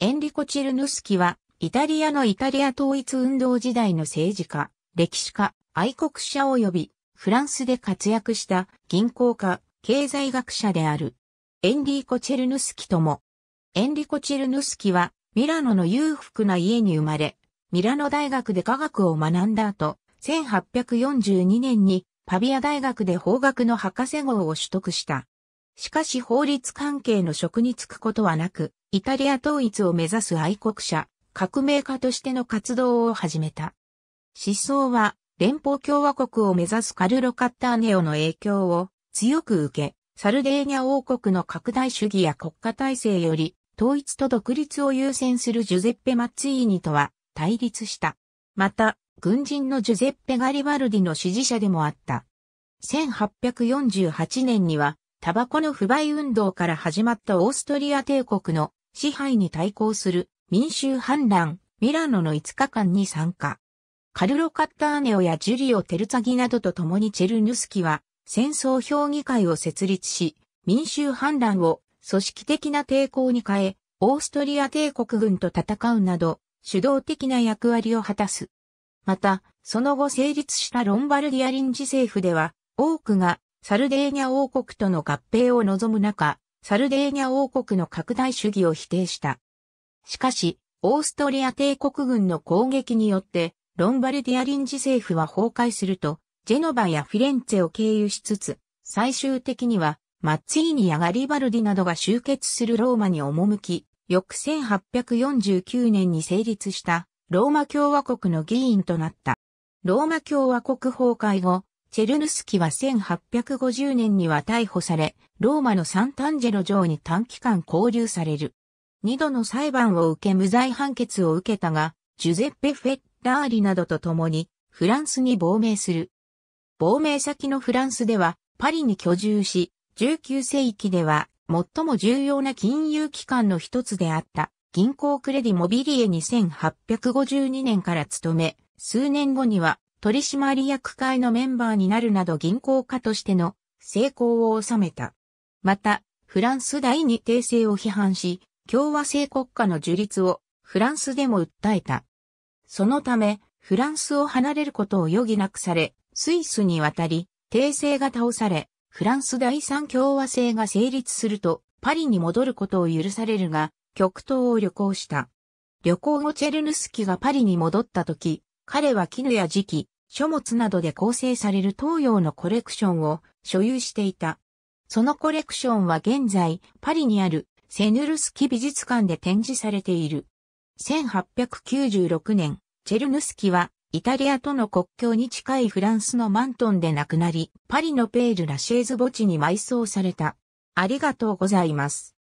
エンリコ・チェルヌスキは、イタリアのイタリア統一運動時代の政治家、歴史家、愛国者及び、フランスで活躍した銀行家、経済学者である。エンリコ・チェルヌスキとも。エンリコ・チェルヌスキは、ミラノの裕福な家に生まれ、ミラノ大学で科学を学んだ後、1842年にパビア大学で法学の博士号を取得した。しかし法律関係の職に就くことはなく、イタリア統一を目指す愛国者、革命家としての活動を始めた。思想は、連邦共和国を目指すカルロ・カッターネオの影響を強く受け、サルデーニャ王国の拡大主義や国家体制より、統一と独立を優先するジュゼッペ・マッツィーニとは対立した。また、軍人のジュゼッペ・ガリバルディの支持者でもあった。1848年には、タバコの不買運動から始まったオーストリア帝国の支配に対抗する民衆反乱、ミラノの5日間に参加。カルロ・カッターネオやジュリオ・テルツァギなどと共にチェルヌスキは戦争評議会を設立し、民衆反乱を組織的な抵抗に変え、オーストリア帝国軍と戦うなど、主導的な役割を果たす。また、その後成立したロンバルディア臨時政府では、多くがサルデーニャ王国との合併を望む中、サルデーニャ王国の拡大主義を否定した。しかし、オーストリア帝国軍の攻撃によって、ロンバルディア臨時政府は崩壊すると、ジェノバやフィレンツェを経由しつつ、最終的には、マッツィーニやガリバルディなどが集結するローマに赴き、翌1849年に成立したローマ共和国の議員となった。ローマ共和国崩壊後、チェルヌスキは1850年には逮捕され、ローマのサンタンジェロ城に短期間拘留される。二度の裁判を受け無罪判決を受けたが、ジュゼッペ・フェッラーリなどと共に、フランスに亡命する。亡命先のフランスでは、パリに居住し、19世紀では、最も重要な金融機関の一つであった、銀行クレディモビリエに1852年から勤め、数年後には取締役会のメンバーになるなど銀行家としての成功を収めた。また、フランス第二帝政を批判し、共和制国家の樹立をフランスでも訴えた。そのため、フランスを離れることを余儀なくされ、スイスに渡り、帝政が倒され、フランス第三共和制が成立すると、パリに戻ることを許されるが、極東を旅行した。旅行後チェルヌスキがパリに戻った時、彼は絹や磁器、書物などで構成される東洋のコレクションを所有していた。そのコレクションは現在、パリにあるセヌルスキ美術館で展示されている。1896年、チェルヌスキはイタリアとの国境に近いフランスのマントンで亡くなり、パリのペール・ラシェーズ墓地に埋葬された。ありがとうございます。